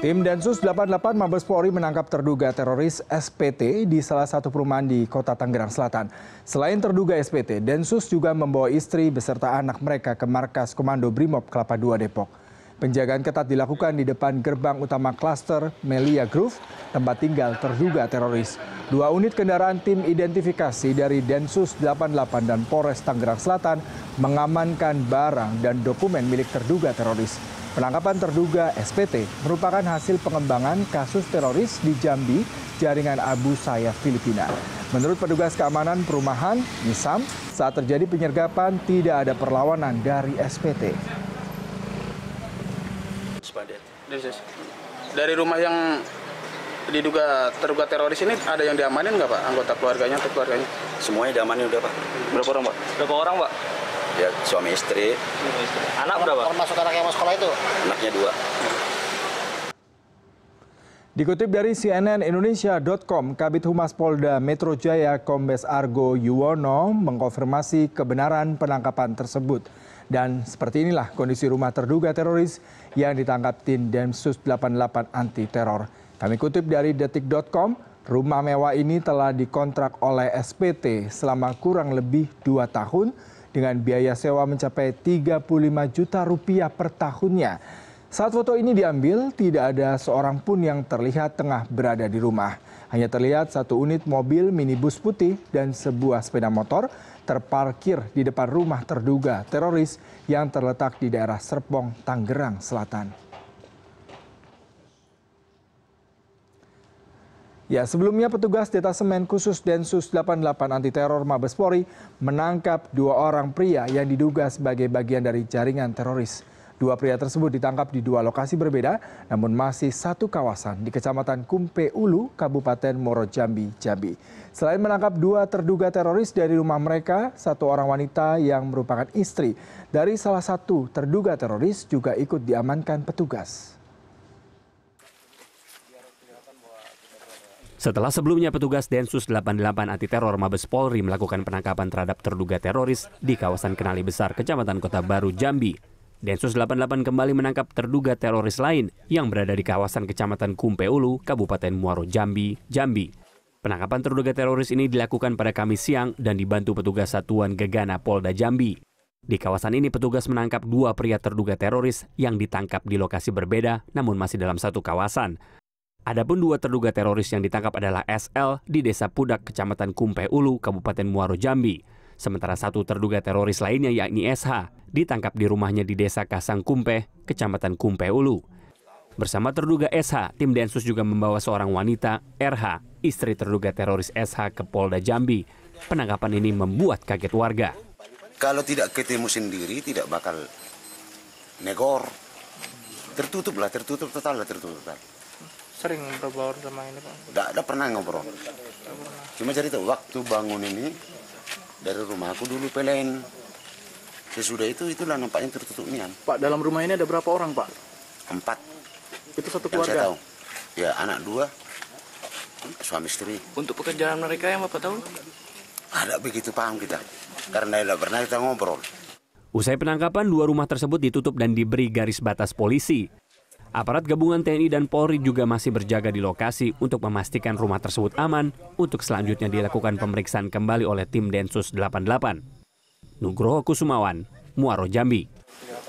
Tim Densus 88 Mabes Polri menangkap terduga teroris SPT di salah satu perumahan di Kota Tangerang Selatan. Selain terduga SPT, Densus juga membawa istri beserta anak mereka ke markas Komando Brimob Kelapa II Depok. Penjagaan ketat dilakukan di depan gerbang utama klaster Melia Groove, tempat tinggal terduga teroris. Dua unit kendaraan tim identifikasi dari Densus 88 dan Polres Tangerang Selatan mengamankan barang dan dokumen milik terduga teroris. Penangkapan terduga SPT merupakan hasil pengembangan kasus teroris di Jambi, jaringan Abu Sayyaf Filipina. Menurut petugas keamanan perumahan, Nisam, saat terjadi penyergapan tidak ada perlawanan dari SPT. Dari rumah yang diduga terduga teroris ini ada yang diamanin nggak Pak? Anggota keluarganya atau keluarganya? Semuanya diamanin udah Pak. Berapa orang Pak? Berapa orang Pak? ya suami istri. Anak berapa? Termasuk anak yang mau sekolah itu? Anaknya dua. Dikutip dari CNN Indonesia.com, Kabit Humas Polda Metro Jaya Kombes Argo Yuwono mengkonfirmasi kebenaran penangkapan tersebut. Dan seperti inilah kondisi rumah terduga teroris yang ditangkap tim Densus 88 anti teror. Kami kutip dari detik.com, rumah mewah ini telah dikontrak oleh SPT selama kurang lebih dua tahun dengan biaya sewa mencapai 35 juta rupiah per tahunnya. Saat foto ini diambil, tidak ada seorang pun yang terlihat tengah berada di rumah. Hanya terlihat satu unit mobil minibus putih dan sebuah sepeda motor terparkir di depan rumah terduga teroris yang terletak di daerah Serpong, Tanggerang Selatan. Ya, sebelumnya petugas detasemen khusus Densus 88 anti teror Mabes Polri menangkap dua orang pria yang diduga sebagai bagian dari jaringan teroris. Dua pria tersebut ditangkap di dua lokasi berbeda, namun masih satu kawasan di Kecamatan Kumpe Ulu, Kabupaten Moro Jambi, Jambi. Selain menangkap dua terduga teroris dari rumah mereka, satu orang wanita yang merupakan istri dari salah satu terduga teroris juga ikut diamankan petugas. Setelah sebelumnya petugas Densus 88 anti teror Mabes Polri melakukan penangkapan terhadap terduga teroris di kawasan Kenali Besar, Kecamatan Kota Baru, Jambi. Densus 88 kembali menangkap terduga teroris lain yang berada di kawasan Kecamatan Kumpeulu, Kabupaten Muaro Jambi, Jambi. Penangkapan terduga teroris ini dilakukan pada Kamis siang dan dibantu petugas Satuan Gegana Polda Jambi. Di kawasan ini petugas menangkap dua pria terduga teroris yang ditangkap di lokasi berbeda namun masih dalam satu kawasan. Adapun dua terduga teroris yang ditangkap adalah SL di Desa Pudak, Kecamatan Kumpe Ulu, Kabupaten Muaro Jambi. Sementara satu terduga teroris lainnya yakni SH ditangkap di rumahnya di Desa Kasang Kumpe, Kecamatan Kumpe Ulu. Bersama terduga SH, tim Densus juga membawa seorang wanita, RH, istri terduga teroris SH ke Polda Jambi. Penangkapan ini membuat kaget warga. Kalau tidak ketemu sendiri, tidak bakal negor. tertutup lah, tertutup total lah, tertutup total. Sering ngobrol sama ini Pak? Tidak ada pernah ngobrol. Pernah. Cuma cerita waktu bangun ini dari rumah aku dulu pelen. Sesudah itu itulah nampaknya tertutup nian. Pak dalam rumah ini ada berapa orang Pak? Empat. Itu satu keluarga. Yang saya tahu. Ya anak dua, suami istri. Untuk pekerjaan mereka yang bapak tahu? Ada begitu paham kita, karena tidak pernah kita ngobrol. Usai penangkapan, dua rumah tersebut ditutup dan diberi garis batas polisi. Aparat gabungan TNI dan Polri juga masih berjaga di lokasi untuk memastikan rumah tersebut aman untuk selanjutnya dilakukan pemeriksaan kembali oleh tim Densus 88. Nugroho Kusumawan, Muaro Jambi.